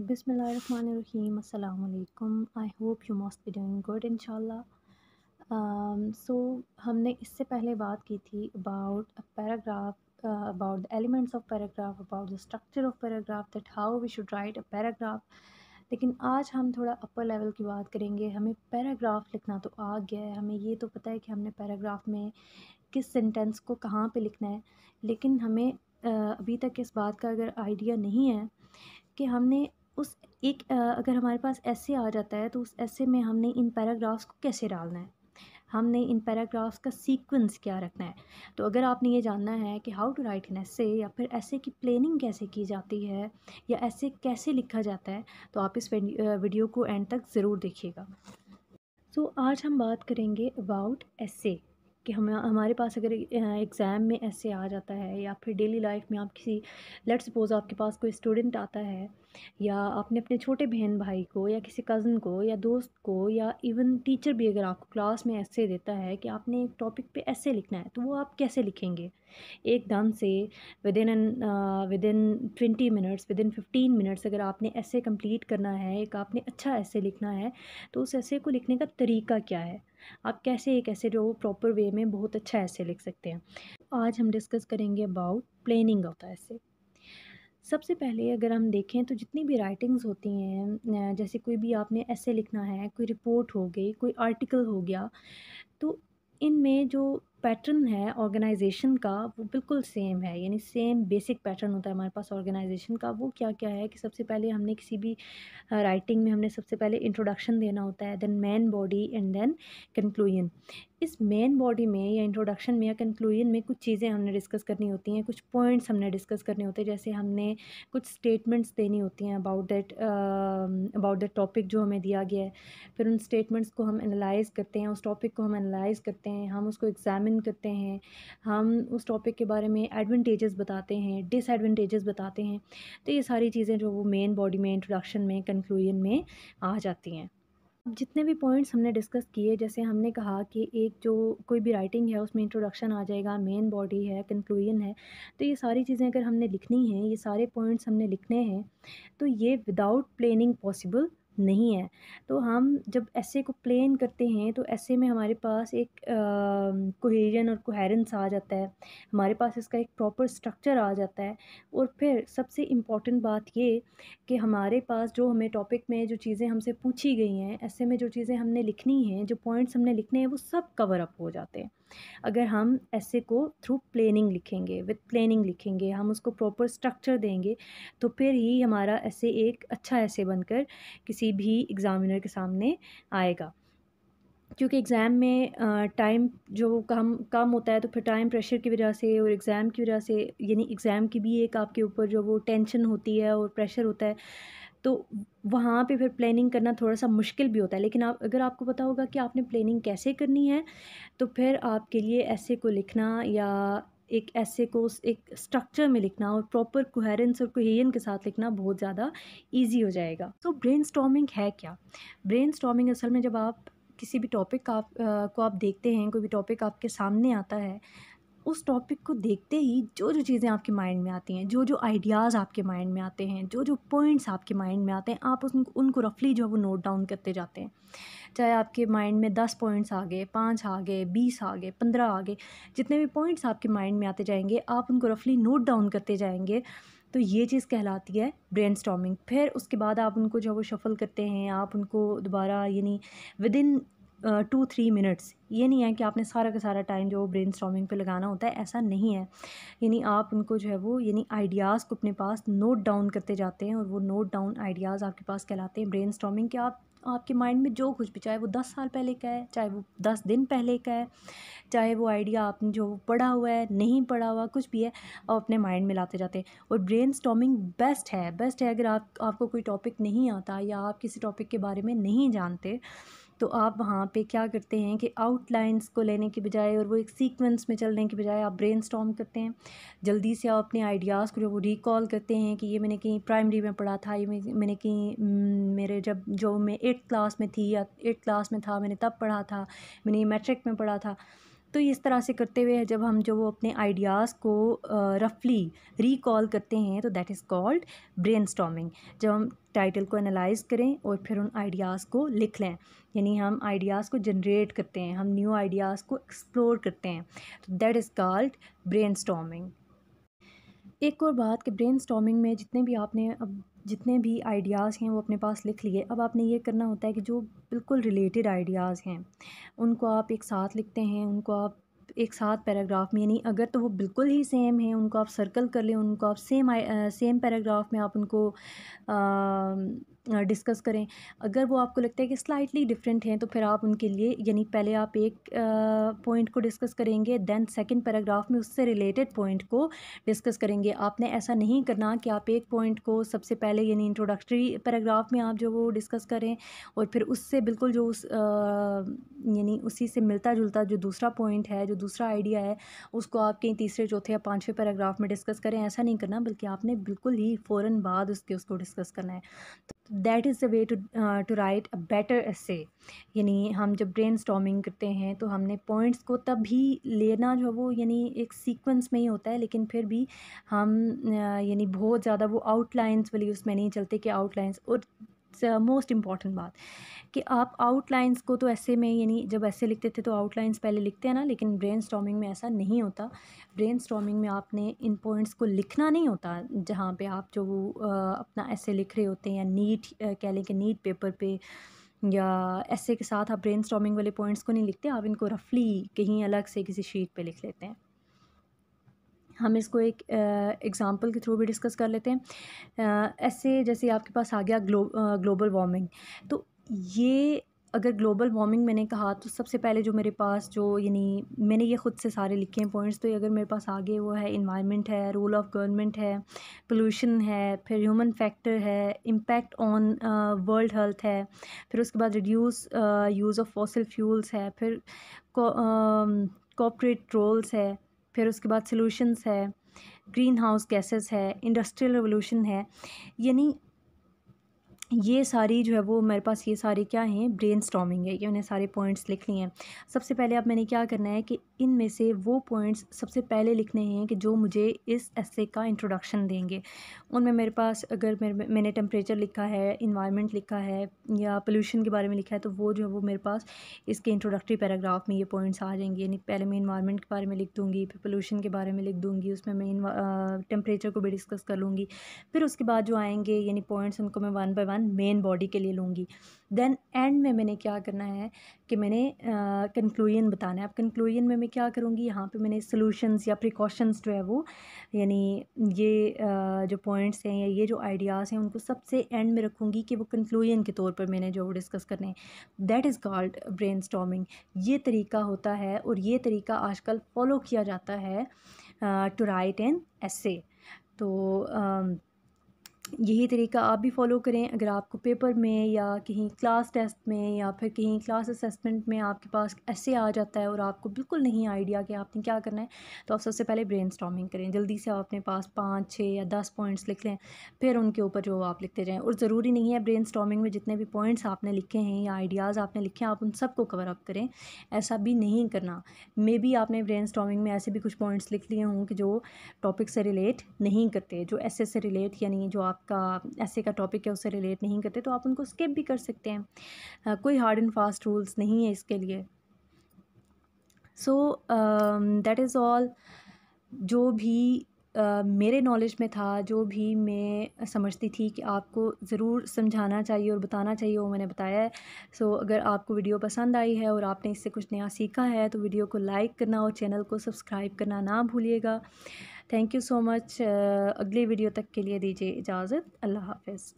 अलैक्म I hope you must be doing good in so हमने इससे पहले बात की थी about paragraph about the elements of paragraph about the structure of paragraph that how we should write a paragraph लेकिन आज हम थोड़ा अपर लेवल की बात करेंगे हमें पैराग्राफ लिखना तो आ गया है हमें ये तो पता है कि हमने पैराग्राफ में किस सेंटेंस को कहाँ पे लिखना है लेकिन हमें uh, अभी तक इस बात का अगर आइडिया नहीं है कि हमने उस एक अगर हमारे पास ऐसे आ जाता है तो उस ऐसे में हमने इन पैराग्राफ्स को कैसे डालना है हमने इन पैराग्राफ्स का सीक्वेंस क्या रखना है तो अगर आपने ये जानना है कि हाउ टू राइट एन ऐसे या फिर ऐसे की प्लानिंग कैसे की जाती है या ऐसे कैसे लिखा जाता है तो आप इस वीडियो को एंड तक ज़रूर देखिएगा सो so, आज हम बात करेंगे अबाउट ऐसे कि हम हमारे पास अगर एग्ज़ाम में ऐसे आ जाता है या फिर डेली लाइफ में आप किसी लेट सपोज़ आपके पास कोई स्टूडेंट आता है या आपने अपने छोटे बहन भाई को या किसी कज़न को या दोस्त को या इवन टीचर भी अगर आपको क्लास में ऐसे देता है कि आपने एक टॉपिक पे ऐसे लिखना है तो वो आप कैसे लिखेंगे एकदम से within within twenty minutes within fifteen minutes अगर आपने ऐसे कंप्लीट करना है एक आपने अच्छा ऐसे लिखना है तो उस ऐसे को लिखने का तरीका क्या है आप कैसे एक ऐसे जो प्रॉपर वे में बहुत अच्छा ऐसे लिख सकते हैं आज हम डिस्कस करेंगे अबाउट प्लेनिंग ऑफ द ऐसे सबसे पहले अगर हम देखें तो जितनी भी राइटिंग्स होती हैं जैसे कोई भी आपने ऐसे लिखना है कोई रिपोर्ट हो गई कोई आर्टिकल हो गया तो इनमें जो पैटर्न है ऑर्गेनाइजेशन का वो बिल्कुल सेम है यानी सेम बेसिक पैटर्न होता है हमारे पास ऑर्गेनाइजेशन का वो क्या क्या है कि सबसे पहले हमने किसी भी राइटिंग में हमने सबसे पहले इंट्रोडक्शन देना होता है then main body and then conclusion इस मेन बॉडी में या इंट्रोडक्शन में या कंक्लूजन में कुछ चीज़ें हमने डिस्कस करनी होती हैं कुछ पॉइंट्स हमने डिस्कस करने होते हैं जैसे हमने कुछ स्टेटमेंट्स देनी होती हैं about that about that topic जो हमें दिया गया है फिर उन स्टेटमेंट्स को हम एनालाइज़ करते हैं उस टॉपिक को हम एनालाइज़ करते हैं हम उसको एग्जामिन एग्जामिन करते हैं हम उस टॉपिक के बारे में एडवांटेजेस बताते हैं डिसएडवांटेजेस बताते हैं तो ये सारी चीज़ें जो वो मेन बॉडी में इंट्रोडक्शन में कंक्लूजन में आ जाती हैं जितने भी पॉइंट्स हमने डिस्कस किए जैसे हमने कहा कि एक जो कोई भी राइटिंग है उसमें इंट्रोडक्शन आ जाएगा मेन बॉडी है कंक्लूजन है तो ये सारी चीज़ें अगर हमने लिखनी हैं ये सारे पॉइंट्स हमने लिखने हैं तो ये विदाउट प्लानिंग पॉसिबल नहीं है तो हम जब ऐसे को प्लेन करते हैं तो ऐसे में हमारे पास एक कोहेजन और कोहेरेंस आ जाता है हमारे पास इसका एक प्रॉपर स्ट्रक्चर आ जाता है और फिर सबसे इम्पॉर्टेंट बात ये कि हमारे पास जो हमें टॉपिक में जो चीज़ें हमसे पूछी गई हैं ऐसे में जो चीज़ें हमने लिखनी हैं जो पॉइंट्स हमने लिखने हैं वो सब कवर अप हो जाते हैं अगर हम ऐसे को थ्रू प्लानिंग लिखेंगे विथ प्लानिंग लिखेंगे हम उसको प्रॉपर स्ट्रक्चर देंगे तो फिर ही हमारा ऐसे एक अच्छा ऐसे बनकर किसी भी एग्ज़ामिनर के सामने आएगा क्योंकि एग्ज़ाम में टाइम जो कम कम होता है तो फिर टाइम प्रेशर की वजह से और एग्ज़ाम की वजह से यानी एग्ज़ाम की भी एक आपके ऊपर जो वो टेंशन होती है और प्रेशर होता है तो वहाँ पे फिर प्लानिंग करना थोड़ा सा मुश्किल भी होता है लेकिन आप अगर आपको पता होगा कि आपने प्लानिंग कैसे करनी है तो फिर आपके लिए ऐसे को लिखना या एक ऐसे को एक स्ट्रक्चर में लिखना और प्रॉपर कोहरेंस और कोहेन के साथ लिखना बहुत ज़्यादा ईजी हो जाएगा तो ब्रेन है क्या ब्रेन असल में जब आप किसी भी टॉपिक का आप, आ, को आप देखते हैं कोई भी टॉपिक आपके सामने आता है उस टॉपिक को देखते ही जो जो चीज़ें आपके माइंड में आती हैं जो जो आइडियाज़ आपके माइंड में आते हैं जो जो पॉइंट्स आपके माइंड में आते हैं आप उन, उनको रफली जो है वो नोट डाउन करते जाते हैं चाहे आपके माइंड में दस पॉइंट्स आ गए पाँच आ गए बीस आ गए पंद्रह आ गए जितने भी पॉइंट्स आपके माइंड में आते जाएंगे आप उनको रफली नोट डाउन करते जाएंगे तो ये चीज़ कहलाती है ब्रेन स्टॉमिंग फिर उसके बाद आप उनको जो वो शफल करते हैं आप उनको दोबारा यानी within two three minutes ये नहीं है कि आपने सारा का सारा टाइम जो ब्रेन स्ट्रामिंग पर लगाना होता है ऐसा नहीं है यानी आप उनको जो है वो यानी आइडियाज़ को अपने पास नोट डाउन करते जाते हैं और वो नोट डाउन आइडियाज़ आपके पास कहलाते हैं ब्रेन स्ट्रामिंग के आप आपके माइंड में जो कुछ भी चाहे वो दस साल पहले का है चाहे वो दस दिन पहले का है चाहे वो आइडिया आपने जो पढ़ा हुआ है नहीं पढ़ा हुआ कुछ भी है आप अपने माइंड में लाते जाते हैं और ब्रेन स्टॉमिंग बेस्ट है बेस्ट है अगर आप आपको कोई टॉपिक नहीं आता या आप किसी टॉपिक के बारे में नहीं जानते तो आप वहाँ पे क्या करते हैं कि आउटलाइंस को लेने के बजाय और वो एक सीक्वेंस में चलने के बजाय आप ब्रेन करते हैं जल्दी से आप अपने आइडियाज़ को जो वो रिकॉल करते हैं कि ये मैंने कहीं प्राइमरी में पढ़ा था ये मैंने कहीं हम्म, मेरे जब जो मैं एट्थ क्लास में थी या एट्थ क्लास में था मैंने तब पढ़ा था मैंने ये मैट्रिक में पढ़ा था तो इस तरह से करते हुए जब हम जो वो अपने आइडियाज़ को रफली रिकॉल करते हैं तो दैट इज़ कॉल्ड ब्रेन जब हम टाइटल को एनालाइज करें और फिर उन आइडियाज़ को लिख लें यानी हम आइडियाज़ को जनरेट करते हैं हम न्यू आइडियाज़ को एक्सप्लोर करते हैं तो दैट इज़ कॉल्ड ब्रेन एक और बात कि ब्रेन में जितने भी आपने अब जितने भी आइडियाज़ हैं वो अपने पास लिख लिए अब आपने ये करना होता है कि जो बिल्कुल रिलेटेड आइडियाज़ हैं उनको आप एक साथ लिखते हैं उनको आप एक साथ पैराग्राफ में यानी अगर तो वो बिल्कुल ही सेम है उनको आप सर्कल कर लें उनको आप सेम आ, सेम पैराग्राफ में आप उनको आ, uh, डिस्कस करें अगर वो आपको लगता है कि स्लाइटली डिफरेंट हैं तो फिर आप उनके लिए यानी पहले आप एक पॉइंट को डिस्कस करेंगे दैन सेकेंड पैराग्राफ में उससे रिलेटेड पॉइंट को डिस्कस करेंगे आपने ऐसा नहीं करना कि आप एक पॉइंट को सबसे पहले यानी इंट्रोडक्टरी पैराग्राफ में आप जो वो डिस्कस करें और फिर उससे बिल्कुल जो उस यानी उसी से मिलता जुलता जो दूसरा पॉइंट है जो दूसरा आइडिया है उसको आप कहीं तीसरे चौथे या पाँचवें पैराग्राफ में डिस्कस करें ऐसा नहीं करना बल्कि आपने बिल्कुल ही फ़ौर बाद उसके उसको डिस्कस करना है तो that is the way to to write a better essay यानी हम जब ब्रेन स्टॉमिंग करते हैं तो हमने पॉइंट्स को तब भी लेना जो वो यानी एक सीक्वेंस में ही होता है लेकिन फिर भी हम यानी बहुत ज़्यादा वो आउटलाइंस वाली उसमें नहीं चलते कि आउटलाइंस और मोस्ट इम्पॉर्टेंट बात कि आप आउटलाइंस को तो ऐसे में यानी जब ऐसे लिखते थे तो आउटलाइंस पहले लिखते हैं ना लेकिन ब्रेन में ऐसा नहीं होता ब्रेन में आपने इन पॉइंट्स को लिखना नहीं होता जहाँ पे आप जो अपना ऐसे लिख रहे होते हैं या नीट कह लें कि नीट पेपर पे या ऐसे के साथ आप ब्रेन वाले पॉइंट्स को नहीं लिखते आप इनको रफली कहीं अलग से किसी शीट पर लिख लेते हैं हम इसको एक एग्ज़ाम्पल के थ्रू भी डिस्कस कर लेते हैं ऐसे जैसे आपके पास आ गया ग्लो ग्लोबल वार्मिंग तो ये अगर ग्लोबल वार्मिंग मैंने कहा तो सबसे पहले जो मेरे पास जो यानी मैंने ये ख़ुद से सारे लिखे हैं पॉइंट्स तो ये अगर मेरे पास आगे वो है इन्वायरमेंट है रोल ऑफ गवर्नमेंट है पोल्यूशन है फिर ह्यूमन फैक्टर है इम्पैक्ट ऑन वर्ल्ड हेल्थ है फिर उसके बाद reduce use of fossil fuels है फिर कॉपरेट रोल्स है फिर उसके बाद सॉल्यूशंस है ग्रीन हाउस गैसेस है इंडस्ट्रियल रेवोल्यूशन है यानी ये सारी जो है वो मेरे पास ये सारे क्या हैं ब्रेन है ये मैंने सारे पॉइंट्स लिख लिए हैं सबसे पहले अब मैंने क्या करना है कि इन में से वो पॉइंट्स सबसे पहले लिखने हैं कि जो मुझे इस एसे का इंट्रोडक्शन देंगे उनमें मेरे पास अगर मेरे मैंने टेम्परेचर लिखा है इन्वायरमेंट लिखा है या पोल्यूशन के बारे में लिखा है तो वो जो है वो मेरे पास इसके इंट्रोडक्टरी पैराग्राफ में ये पॉइंट्स आ जाएंगे यानी पहले मैं इन्वायरमेंट के बारे में लिख दूँगी फिर पोल्यूशन के बारे में लिख दूँगी उसमें मैं टेम्परेचर को भी डिस्कस कर लूँगी फिर उसके बाद जो आएँगे यानी पॉइंट्स उनको मैं one by one on main body के लिए लूँगी देन एंड में मैंने क्या करना है कि मैंने कंक्लूजन uh, बताना है अब कंक्लूजन में मैं क्या करूँगी यहाँ पे मैंने सोल्यूशंस या प्रिकॉशंस जो है वो यानी ये uh, जो पॉइंट्स हैं या ये जो आइडियाज़ हैं उनको सबसे एंड में रखूँगी कि वो कंक्लूजन के तौर पर मैंने जो डिस्कस करने हैं दैट इज़ कॉल्ड ब्रेन ये तरीका होता है और ये तरीका आजकल फॉलो किया जाता है टू राइट एन एस तो uh, यही तरीका आप भी फॉलो करें अगर आपको पेपर में या कहीं क्लास टेस्ट में या फिर कहीं क्लास असेसमेंट में आपके पास ऐसे आ जाता है और आपको बिल्कुल नहीं आइडिया कि आपने क्या करना है तो आप सबसे पहले ब्रेन करें जल्दी से आप अपने पास पाँच छः या दस पॉइंट्स लिख लें फिर उनके ऊपर जो आप लिखते रहें और ज़रूरी नहीं है ब्रेन में जितने भी पॉइंट्स आपने लिखे हैं या आइडियाज़ आपने लिखे हैं आप उन सबको कवर अप करें ऐसा भी नहीं करना मे बी आपने ब्रेन में ऐसे भी कुछ पॉइंट्स लिख लिए हों कि जो टॉपिक से रिलेट नहीं करते जो ऐसे से रिलेट यानी जो आप आपका ऐसे का टॉपिक है उससे रिलेट नहीं करते तो आप उनको स्किप भी कर सकते हैं आ, कोई हार्ड एंड फास्ट रूल्स नहीं है इसके लिए सो दैट इज़ ऑल जो भी Uh, मेरे नॉलेज में था जो भी मैं समझती थी कि आपको ज़रूर समझाना चाहिए और बताना चाहिए वो मैंने बताया है सो so, अगर आपको वीडियो पसंद आई है और आपने इससे कुछ नया सीखा है तो वीडियो को लाइक करना और चैनल को सब्सक्राइब करना ना भूलिएगा थैंक यू सो मच अगले वीडियो तक के लिए दीजिए इजाज़त अल्लाह हाफिज़